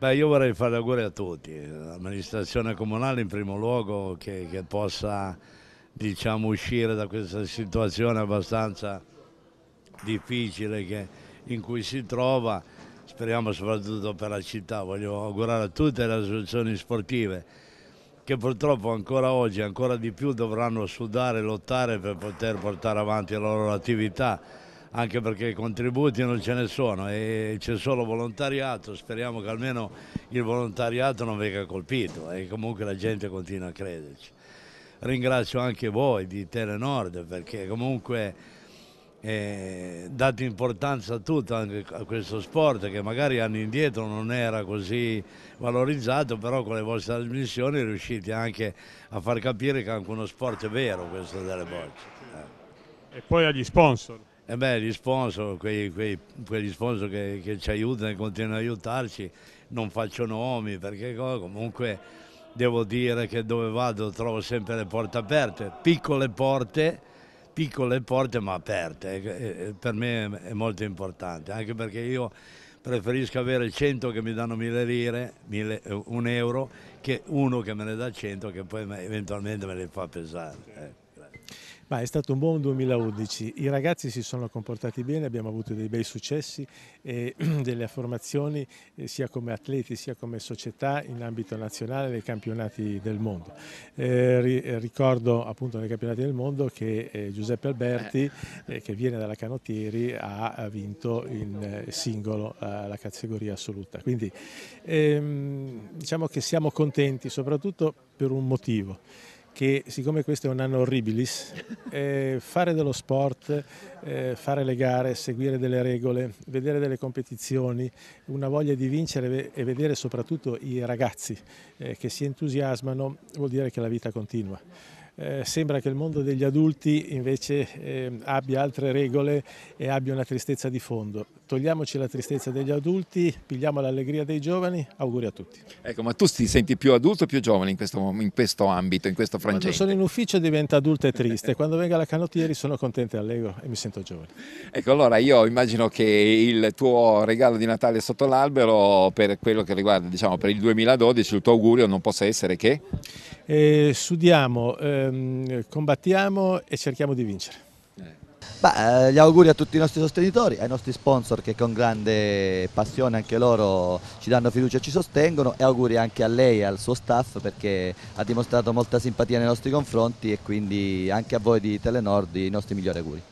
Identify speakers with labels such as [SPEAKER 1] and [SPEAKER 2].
[SPEAKER 1] Beh, io vorrei fare auguri a tutti, l'amministrazione comunale in primo luogo che, che possa diciamo, uscire da questa situazione abbastanza difficile che, in cui si trova, speriamo soprattutto per la città, voglio augurare a tutte le associazioni sportive che purtroppo ancora oggi, ancora di più dovranno sudare e lottare per poter portare avanti la loro attività anche perché contributi non ce ne sono e c'è solo volontariato, speriamo che almeno il volontariato non venga colpito e comunque la gente continua a crederci. Ringrazio anche voi di Telenord perché comunque eh, date importanza a tutto, anche a questo sport che magari anni indietro non era così valorizzato, però con le vostre trasmissioni riuscite anche a far capire che è anche uno sport vero questo delle bocce. Eh. E poi agli sponsor. E eh beh, gli sponsor, quei, quei, quegli sponsor che, che, ci aiutano e continuano ad aiutarci, non faccio nomi perché comunque devo dire che dove vado trovo sempre le porte aperte, piccole porte, piccole porte ma aperte, eh, eh, per me è molto importante, anche perché io preferisco avere 100 che mi danno 1000 lire, 1000, un euro, che uno che me ne dà 100 che poi eventualmente me le fa pesare. Eh.
[SPEAKER 2] Ma è stato un buon 2011, i ragazzi si sono comportati bene, abbiamo avuto dei bei successi e delle affermazioni eh, sia come atleti sia come società in ambito nazionale nei campionati del mondo. Eh, eh ricordo appunto nei campionati del mondo che eh, Giuseppe Alberti, eh, eh che viene dalla Canottieri, ha, vinto in singolo la categoria assoluta. Quindi ehm, diciamo che siamo contenti soprattutto per un motivo che siccome questo è un anno horribilis, eh, fare dello sport, eh, fare le gare, seguire delle regole, vedere delle competizioni, una voglia di vincere e vedere soprattutto i ragazzi eh, che si entusiasmano vuol dire che la vita continua. Eh, sembra che il mondo degli adulti invece eh, abbia altre regole e abbia una tristezza di fondo. Togliamoci la tristezza degli adulti, pigliamo l'allegria dei giovani, auguri a tutti.
[SPEAKER 3] Ecco, ma tu ti senti più adulto o più giovane in questo, in questo ambito, in questo frangente? Quando sono in
[SPEAKER 2] ufficio diventa adulto e triste, quando vengo alla canottieri sono contento e allegro e mi sento giovane.
[SPEAKER 3] Ecco, allora io immagino che il tuo regalo di Natale sotto l'albero per quello che riguarda, diciamo, per il 2012, il tuo augurio non possa essere che?
[SPEAKER 2] eh, sudiamo, ehm, combattiamo e cerchiamo di vincere. Beh, eh, gli auguri a
[SPEAKER 3] tutti i nostri sostenitori, ai nostri sponsor che con grande passione anche loro ci danno fiducia e ci sostengono e auguri anche a lei e al suo staff perché ha dimostrato molta simpatia nei nostri confronti e quindi anche a voi di Telenord i nostri migliori auguri.